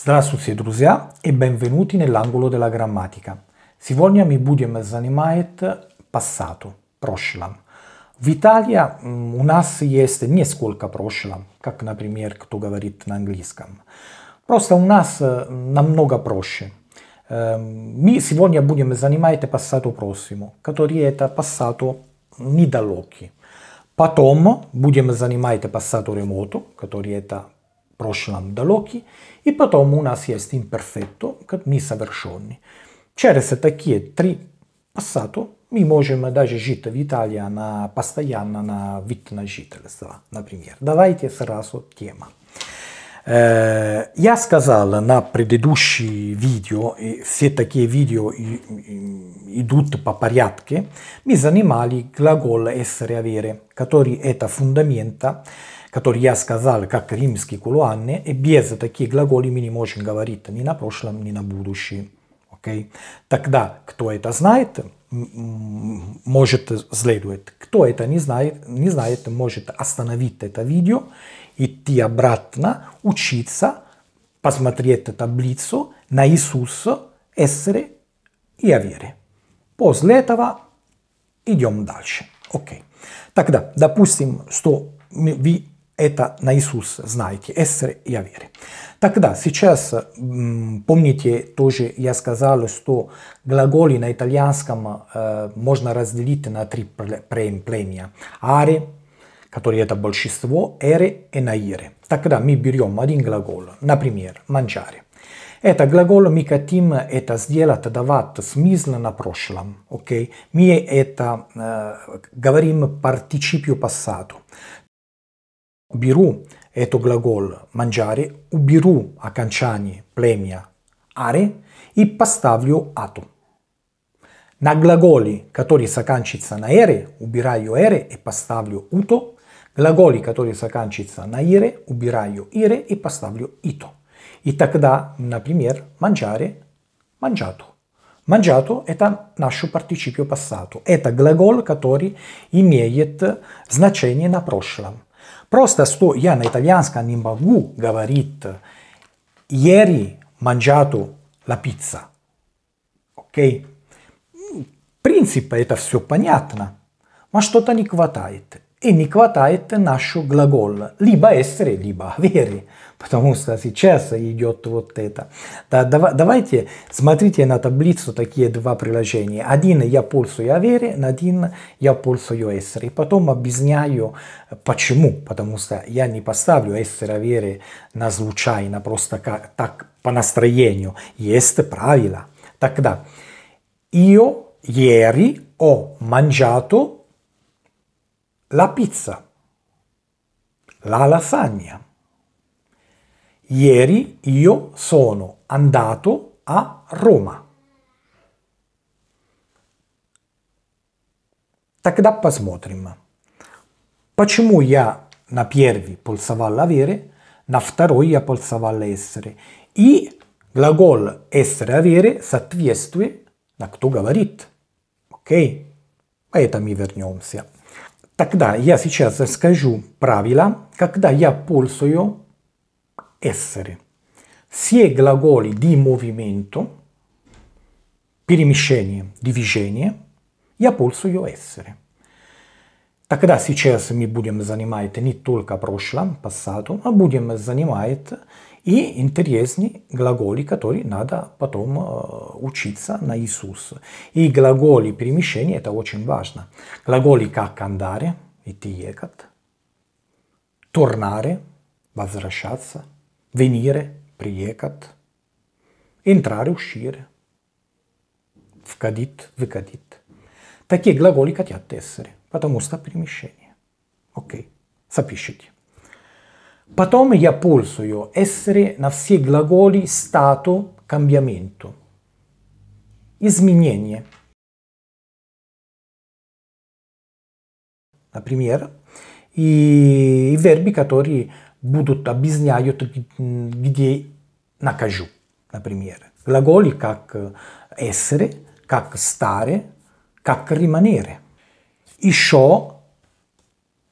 Zdravstvujte, друзья, e benvenuti nell'angolo della grammatica. Сегодня mi budem занимает passato, прошлом. В Италии у нас есть несколько прошлом, как, например, кто говорит на английском. Просто у нас намного проще. Мы сегодня будем занимать passato prossimo, который это passato недалёкий. Потом будем занимать passato remoto, который это prošlam далеки i potom u nas jest imperfetto kad mi savršeni. Через такие три пассато mi možemo даже жить в Италии на, постоянно на вид на жительство, например. Давайте сразу тема. Я сказал на предыдущие видео, и все такие видео идут по порядке, мы занимали глагол «essere avere», который это фундамента который я сказал как римские кулуаны, и «Э, без таких глаголов мы не можем говорить ни на прошлом, ни на будущем. Okay? Тогда, кто это знает, может следует. Кто это не знает, не знает, может остановить это видео, идти обратно, учиться, посмотреть таблицу на Иисуса, Эсре и Авере. После этого идем дальше. Окей. Okay. Тогда, допустим, что вы это на Иисуса знаете, эссер и авери. Тогда сейчас, помните, тоже я сказал, что глаголи на итальянском э, можно разделить на три племя. Аре, которые это большинство, эре и наире. Тогда мы берем один глагол, например, манчаре. Это глагол мы хотим это сделать, давать смысл на прошлом. Okay? Мы это э, говорим participio passato. Biru это глагол glagol убиру u племя, аре и plemja are поставлю ату. На глаголе, который заканчивается на эре, убираю эре и поставлю уто. глаголи который заканчивается на ире, убираю ире и поставлю ито. И тогда, например, mangiare, mangiato. Mangiato – это наше participio passato. Это глагол, который имеет значение на прошлом. Просто что я на итальянском не могу говорить «Ieri mangiato la pizza». Окей? Okay? В принципе, это все понятно, но что-то не хватает. E не хватает нашего глагола «либо essere», «либо avere». потому что сейчас идет вот это. Да, давайте смотрите на таблицу такие два приложения. Один я пользую Авери, один я пользую Эстер. И потом объясняю почему, потому что я не поставлю Эстер Авери на случайно, просто как, так по настроению. Есть правило. Тогда, io ieri ho mangiato la pizza, la lasagna. Ieri io sono andato a Roma. Тогда посмотрим. Почему я на первый пользовал avere, на второй я пользовал essere. И глагол essere avere соответствует на кто говорит. Окей? Поэтому вернемся. Тогда я сейчас расскажу правила, когда я пользую essere, sia i glagoli di movimento, перемещение, движение, я пользую essere. Тогда сейчас мы будем занимать не только прошлое, passato, а будем занимать и интересные глаголи, которые надо потом учиться на Иисус. И глаголи перемещения это очень важно. Глаголи как andare, идти ехать, tornare, возвращаться – venire, priecat, entrare, uscire, vkadit, vkadit. Такие глаголи хотят тессеры, потому что перемещение. Окей, okay. запишите. Потом я пользую essere на все глаголи stato, cambiamento. Изменение. Например, и, и верби, которые будут объясняют, где накажу, например. Глаголи как essere, э, как "старе", как rimanere. Еще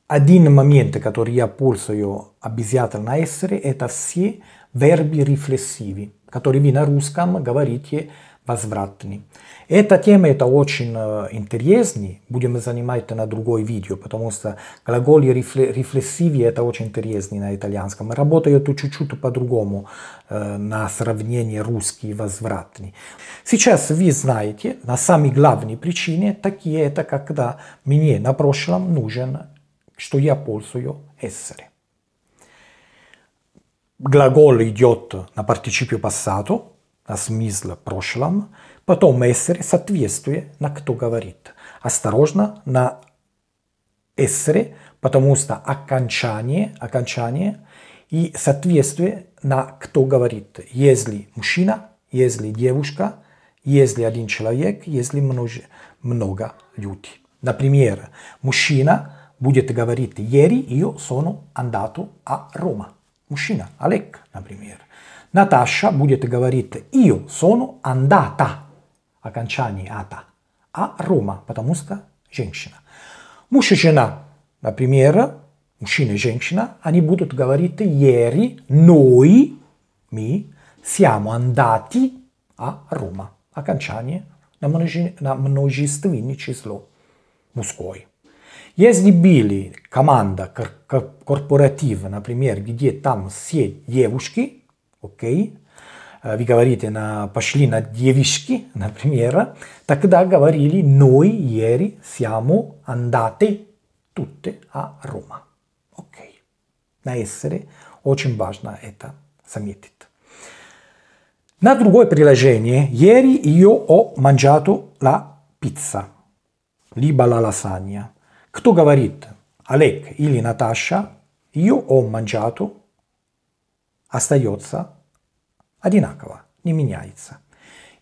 один момент, который я пользую обязательно essere, это все верби рефлексиви, которые вы на русском говорите возвратный. Эта тема это очень э, интересный, будем занимать на другое видео, потому что глагол рефлексиви это очень интересный на итальянском. Работает чуть-чуть по-другому э, на сравнение русский возвратный. Сейчас вы знаете, на самые главные причины такие это, когда мне на прошлом нужен, что я пользую essere. Глагол идет на партиципию passato, о смысле прошлом, потом эссере соответствие на кто говорит. Осторожно на эссере, потому что окончание, окончание и соответствие на кто говорит. Если мужчина, если девушка, если один человек, если множе, много людей. Например, мужчина будет говорить «Ieri io sono andato a Roma». Мужчина, Олег, например. Наташа будет говорить «Io sono andata» окончание «ата», а «Рома», потому что женщина. Муж и жена, например, мужчина и женщина, они будут говорить «Ieri noi, mi, siamo andati a Roma». Окончание на, множи, на множественное число мужское. Если были команда корпоратива, например, где там все девушки – окей, вы говорите на, пошли на девишки, например, тогда говорили noi ieri siamo andate tutte a Roma. Окей. На essere очень важно это заметить. На другое приложение ieri io ho mangiato la pizza, либо la lasagna. Кто говорит, Олег или Наташа, io ho mangiato остается одинаково, не меняется.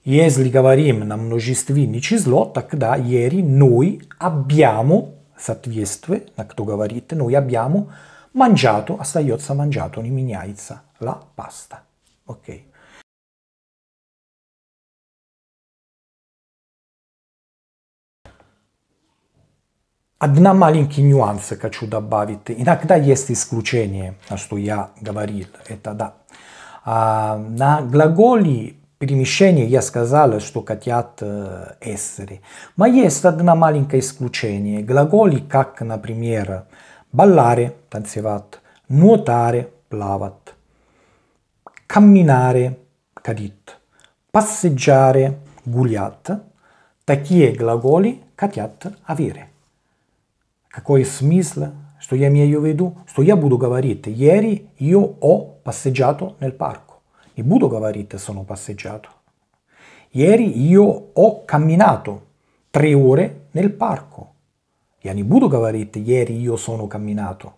Если говорим на множественное число, тогда ieri noi abbiamo, соответственно, кто говорит, noi abbiamo mangiato, остается mangiato, не меняется, la pasta. Окей. Okay. Одна маленький нюанс хочу добавить. Иногда есть исключение, что я говорил. Это да. А, на глаголе перемещение я сказал, что хотят эссери. Но есть одна маленькое исключение. Глаголи, как, например, балларе, танцевать, nuotare, плавать, camminare, ходить, passeggiare, гулять. Такие глаголи хотят авере Какой смысл, что я имею в виду? Что я буду говорить, ieri io ho passeggiato nel parco. Не буду говорить, sono passeggiato. Ieri io ho camminato tre ore nel parco. Я не буду говорить, ieri io sono camminato.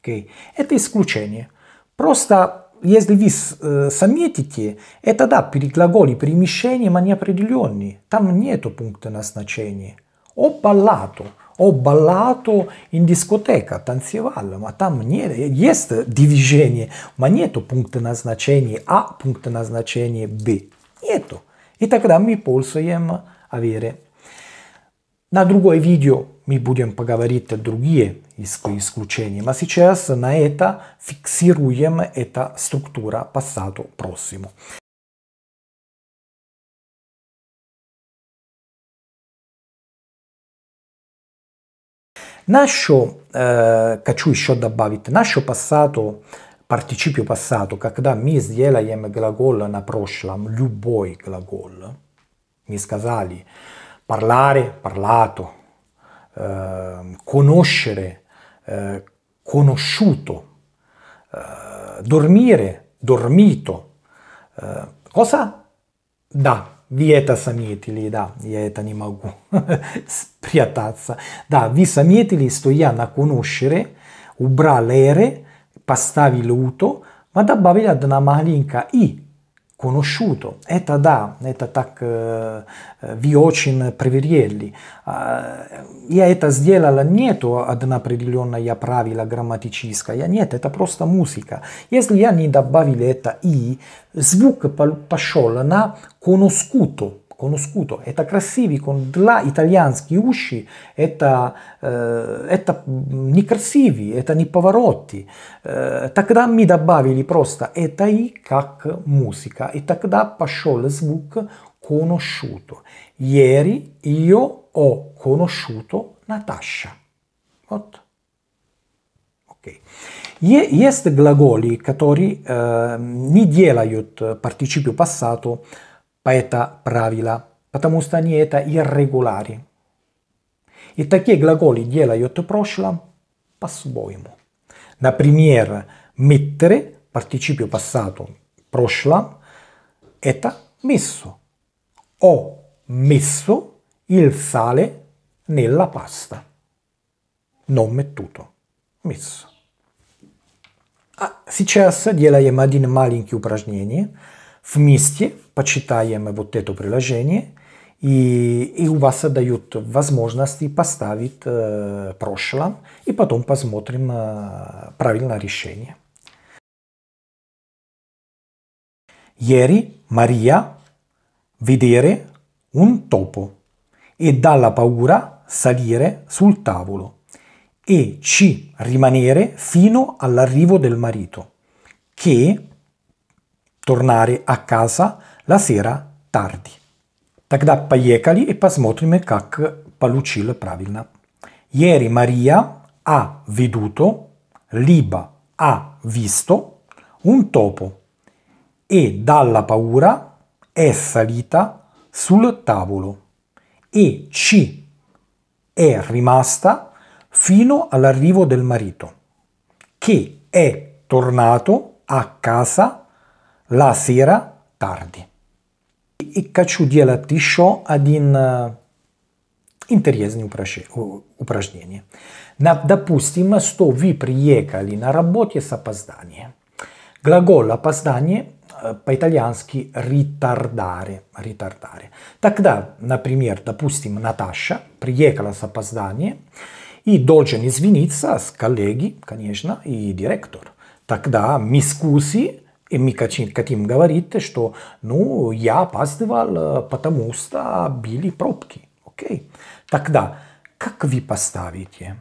Okay? Это исключение. Просто, если вы э, заметите, это да, переглаголи перемещения, но не определенные. Там нету пункта назначения. Ho ballato. Ho ballato in discoteca, танцевал, а там нет, есть движение, но нету пункта назначения А, пункта назначения Б. Нету. И тогда мы пользуем авиаре. На другое видео мы будем поговорить о другие исключения, но сейчас на это фиксируем эта структура passato prossimo. Нашо э, хочу еще добавить, нашо passato, парticипио passato, когда мы сделаем глагол на прошлом, любой глагол, мы сказали parlare, parlato, э, conoscere, э, conosciuto, dormire, dormito, cosa? Da, Виета заметили, да, я это не могу спрятаться. Да, vi заметили, что я на conoscere, убрал ere, поставил уто, ma добавили одна маленькая и conosciuto. Это да, это так э, вы очень проверили. Я это сделала нету одна определенная правила грамматическая, нет, это просто музыка. Если я не добавил это и, звук пошел на conosciuto. conosciuto, eta krasivi con dla italianski usci, eta, eh, eta nekrasivi, ni nepovороти. Eh, тогда мы добавили просто это и как musica e тогда pasciol звук conosciuto. Ieri io ho conosciuto Natasha. Вот. Okay. Есть глаголи, catori, э, не делают participio passato, поэта правила, потому что они это иррегуляри. И такие глаголи делают прошлое по-своему. Например, mettere, participio passato, прошлом, это messo. Ho messo il sale nella pasta. Non mettuto, messo. А сейчас делаем один маленький упражнение – вместе почитаем вот это приложение, и, и у вас дают возможности поставить э, прошлое, и потом посмотрим э, правильное решение. Ieri Maria vedere un topo e dalla paura salire sul tavolo e ci rimanere fino all'arrivo del marito, che Tornare a casa la sera tardi. Тогда поехали и посмотрим, как получила правильно. Ieri Maria ha veduto, Liba ha visto, un topo e dalla paura è salita sul tavolo e ci è rimasta fino all'arrivo del marito, che è tornato a casa la sera tardi. I хочу делать еще один интересный упражнение. Допустим, что вы приехали на работе с опозданием. Глагол опоздание по-итальянски ritardare, ritardare. Тогда, например, допустим, Наташа приехала с опозданием и должен извиниться с коллеги, конечно, и директор. Тогда мискуси и Микотин говорит, что ну, я опаздывал, э, потому что были пробки. Окей. Тогда как вы поставите?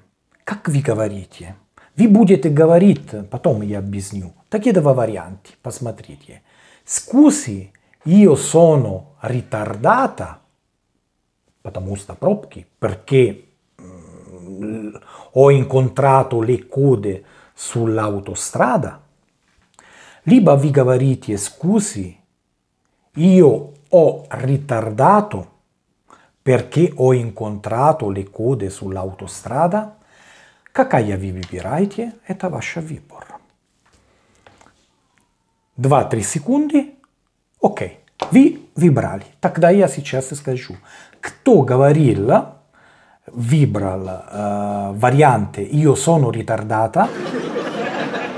Как вы говорите? Вы будете говорить, потом я объясню. Такие два варианта, посмотрите. Скуси, io sono ritardata, потому что пробки, perché ho incontrato le code sull'autostrada, Liba vi gavariti e scusi, io ho ritardato perché ho incontrato le code sull'autostrada, какая ви выбираете, это ваш выбор. 2-3 секунды, окей, okay. вы выбрали. Тогда я сейчас и скажу, кто говорил, выбрал э, варианты «Io sono ritardata»,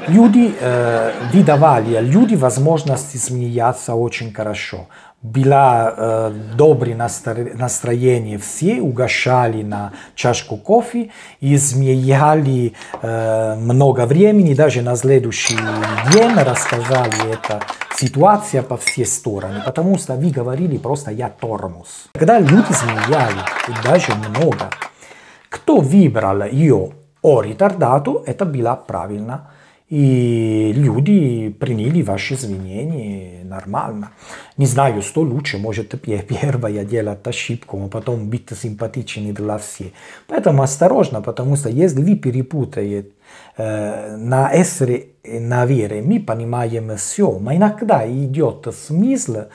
Люди, э, вы люди возможность смеяться очень хорошо. Было э, доброе настроение, все угощали на чашку кофе и смеяли э, много времени, даже на следующий день рассказали это ситуация по все стороны, потому что вы говорили просто «я тормоз». Когда люди смеяли, даже много, кто выбрал ее о ретардату, это была правильная i ljudi prinili vaše izvinjenje, нормально. Не знаю, что лучше, может первое делать ошибку, а потом быть симпатичен для всех. Поэтому осторожно, потому что если вы перепутаете на эсре на вере, мы понимаем все, но иногда идет смысл,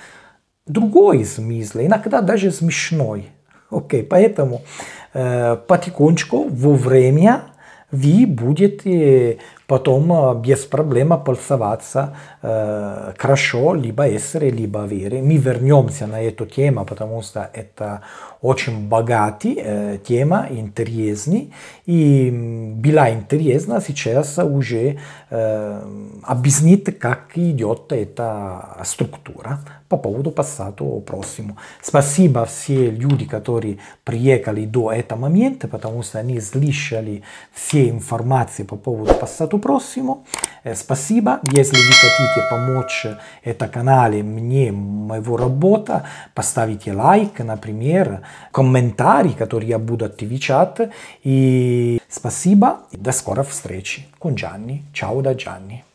другой смысл, иногда даже смешной. Окей, поэтому э, потихонечку во время вы будете Potom bez problema пользоваться э, хорошо, либо эсере, либо вере. Мы вернемся на эту тему, потому что это очень богатый э, тема, интересный. И была интересна, сейчас уже э, объяснит, как идет эта структура по поводу пассату prossimo. Спасибо все люди, которые приехали до этого момента, потому что они слышали все информации по поводу пассату проссимо. Спасибо. Если вы хотите помочь это канале, мне, моего работа, поставите лайк, например, комментарий, который я буду отвечать. И спасибо. До скорой встречи con Gianni. Ciao da Gianni.